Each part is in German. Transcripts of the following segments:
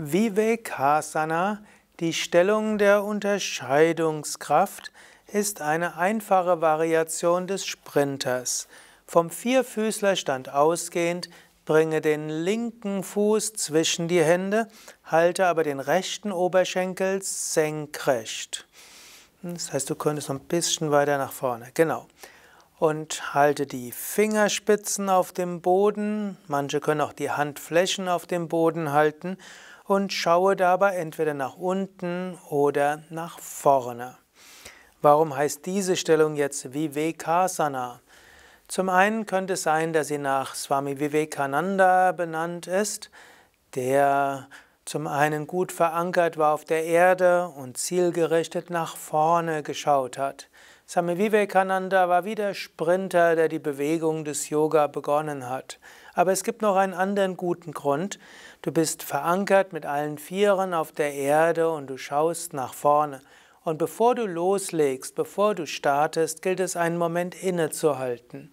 Vivekasana, die Stellung der Unterscheidungskraft, ist eine einfache Variation des Sprinters. Vom Vierfüßlerstand ausgehend, bringe den linken Fuß zwischen die Hände, halte aber den rechten Oberschenkel senkrecht. Das heißt, du könntest noch ein bisschen weiter nach vorne, genau. Und halte die Fingerspitzen auf dem Boden, manche können auch die Handflächen auf dem Boden halten und schaue dabei entweder nach unten oder nach vorne. Warum heißt diese Stellung jetzt Vivekasana? Zum einen könnte es sein, dass sie nach Swami Vivekananda benannt ist, der zum einen gut verankert war auf der Erde und zielgerichtet nach vorne geschaut hat. Swami Vivekananda war wie der Sprinter, der die Bewegung des Yoga begonnen hat. Aber es gibt noch einen anderen guten Grund. Du bist verankert mit allen Vieren auf der Erde und du schaust nach vorne. Und bevor du loslegst, bevor du startest, gilt es einen Moment innezuhalten.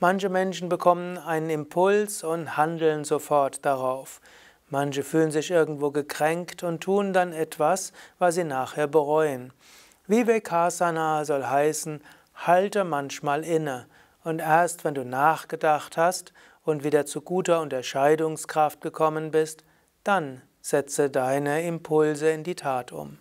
Manche Menschen bekommen einen Impuls und handeln sofort darauf. Manche fühlen sich irgendwo gekränkt und tun dann etwas, was sie nachher bereuen. Vivekasana soll heißen, halte manchmal inne und erst wenn du nachgedacht hast und wieder zu guter Unterscheidungskraft gekommen bist, dann setze deine Impulse in die Tat um.